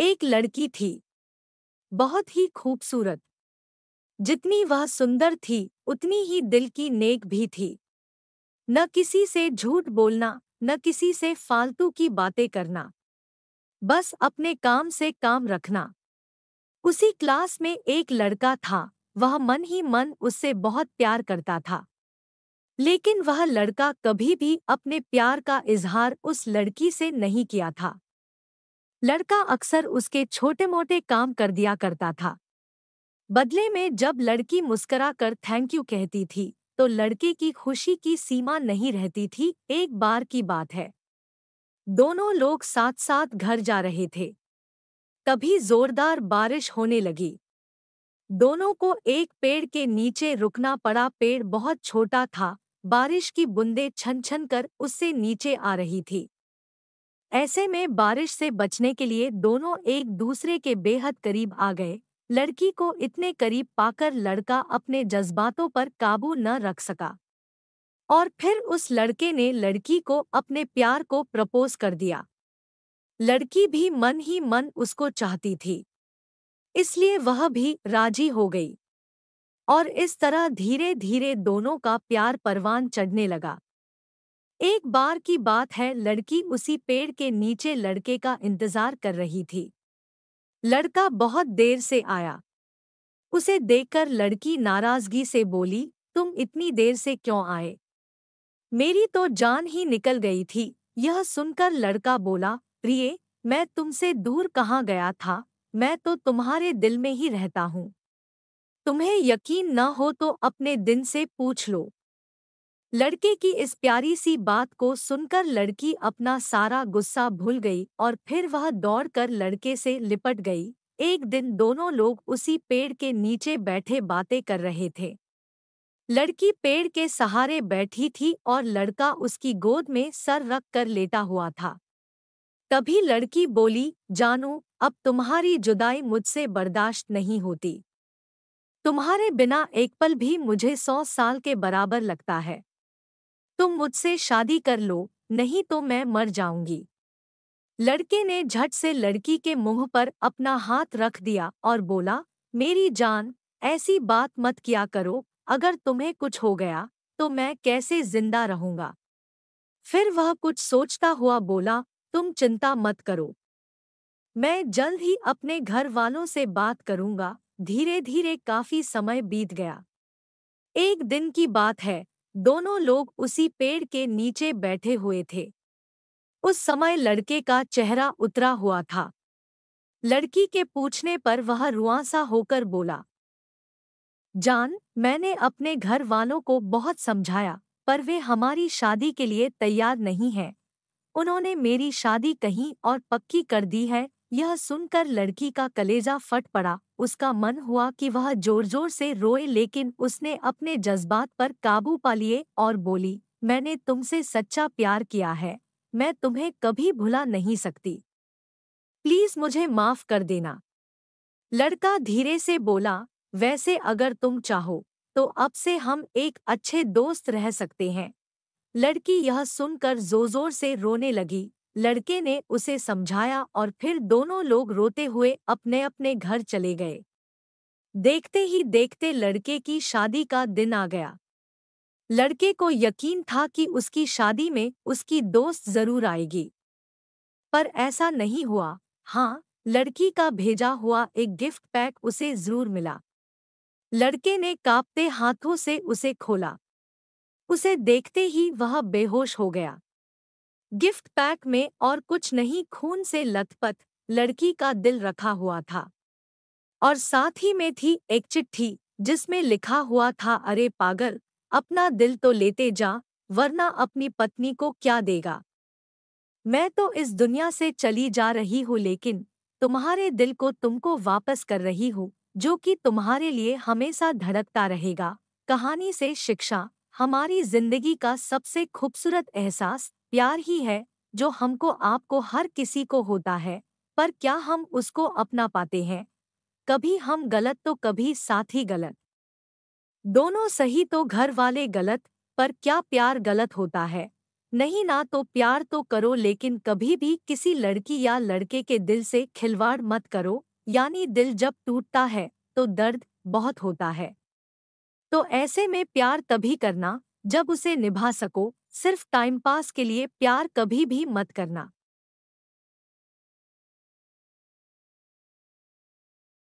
एक लड़की थी बहुत ही खूबसूरत जितनी वह सुंदर थी उतनी ही दिल की नेक भी थी न किसी से झूठ बोलना न किसी से फालतू की बातें करना बस अपने काम से काम रखना उसी क्लास में एक लड़का था वह मन ही मन उससे बहुत प्यार करता था लेकिन वह लड़का कभी भी अपने प्यार का इजहार उस लड़की से नहीं किया था लड़का अक्सर उसके छोटे मोटे काम कर दिया करता था बदले में जब लड़की मुस्करा कर थैंक यू कहती थी तो लड़के की खुशी की सीमा नहीं रहती थी एक बार की बात है दोनों लोग साथ साथ घर जा रहे थे तभी जोरदार बारिश होने लगी दोनों को एक पेड़ के नीचे रुकना पड़ा पेड़ बहुत छोटा था बारिश की बूंदें छन छन कर उससे नीचे आ रही थी ऐसे में बारिश से बचने के लिए दोनों एक दूसरे के बेहद करीब आ गए लड़की को इतने करीब पाकर लड़का अपने जज्बातों पर काबू न रख सका और फिर उस लड़के ने लड़की को अपने प्यार को प्रपोज कर दिया लड़की भी मन ही मन उसको चाहती थी इसलिए वह भी राजी हो गई और इस तरह धीरे धीरे दोनों का प्यार परवान चढ़ने लगा एक बार की बात है लड़की उसी पेड़ के नीचे लड़के का इंतजार कर रही थी लड़का बहुत देर से आया उसे देखकर लड़की नाराजगी से बोली तुम इतनी देर से क्यों आए मेरी तो जान ही निकल गई थी यह सुनकर लड़का बोला प्रिय मैं तुमसे दूर कहाँ गया था मैं तो तुम्हारे दिल में ही रहता हूँ तुम्हें यकीन न हो तो अपने दिन से पूछ लो लड़के की इस प्यारी सी बात को सुनकर लड़की अपना सारा गुस्सा भूल गई और फिर वह दौड़कर लड़के से लिपट गई एक दिन दोनों लोग उसी पेड़ के नीचे बैठे बातें कर रहे थे लड़की पेड़ के सहारे बैठी थी और लड़का उसकी गोद में सर रख कर लेटा हुआ था तभी लड़की बोली जानू अब तुम्हारी जुदाई मुझसे बर्दाश्त नहीं होती तुम्हारे बिना एक पल भी मुझे सौ साल के बराबर लगता है तुम मुझसे शादी कर लो नहीं तो मैं मर जाऊंगी लड़के ने झट से लड़की के मुंह पर अपना हाथ रख दिया और बोला मेरी जान ऐसी बात मत किया करो अगर तुम्हें कुछ हो गया तो मैं कैसे जिंदा रहूंगा फिर वह कुछ सोचता हुआ बोला तुम चिंता मत करो मैं जल्द ही अपने घर वालों से बात करूंगा धीरे धीरे काफी समय बीत गया एक दिन की बात है दोनों लोग उसी पेड़ के नीचे बैठे हुए थे उस समय लड़के का चेहरा उतरा हुआ था लड़की के पूछने पर वह रुआसा होकर बोला जान मैंने अपने घर वालों को बहुत समझाया पर वे हमारी शादी के लिए तैयार नहीं हैं उन्होंने मेरी शादी कहीं और पक्की कर दी है यह सुनकर लड़की का कलेजा फट पड़ा उसका मन हुआ कि वह जोर जोर से रोए लेकिन उसने अपने जज्बात पर काबू पा लिए और बोली मैंने तुमसे सच्चा प्यार किया है मैं तुम्हें कभी भुला नहीं सकती प्लीज मुझे माफ कर देना लड़का धीरे से बोला वैसे अगर तुम चाहो तो अब से हम एक अच्छे दोस्त रह सकते हैं लड़की यह सुनकर जोर जोर से रोने लगी लड़के ने उसे समझाया और फिर दोनों लोग रोते हुए अपने अपने घर चले गए देखते ही देखते लड़के की शादी का दिन आ गया लड़के को यकीन था कि उसकी शादी में उसकी दोस्त जरूर आएगी पर ऐसा नहीं हुआ हाँ लड़की का भेजा हुआ एक गिफ्ट पैक उसे जरूर मिला लड़के ने कांपते हाथों से उसे खोला उसे देखते ही वह बेहोश हो गया गिफ्ट पैक में और कुछ नहीं खून से लथपथ लड़की का दिल रखा हुआ था और साथ ही में थी एक चिट्ठी जिसमें लिखा हुआ था अरे पागल अपना दिल तो लेते जा वरना अपनी पत्नी को क्या देगा मैं तो इस दुनिया से चली जा रही हूँ लेकिन तुम्हारे दिल को तुमको वापस कर रही हूँ जो कि तुम्हारे लिए हमेशा धड़कता रहेगा कहानी से शिक्षा हमारी जिंदगी का सबसे खूबसूरत एहसास प्यार ही है जो हमको आपको हर किसी को होता है पर क्या हम उसको अपना पाते हैं कभी हम गलत तो कभी साथ ही गलत दोनों सही तो घर वाले गलत पर क्या प्यार गलत होता है नहीं ना तो प्यार तो करो लेकिन कभी भी किसी लड़की या लड़के के दिल से खिलवाड़ मत करो यानी दिल जब टूटता है तो दर्द बहुत होता है तो ऐसे में प्यार तभी करना जब उसे निभा सको सिर्फ टाइम पास के लिए प्यार कभी भी मत करना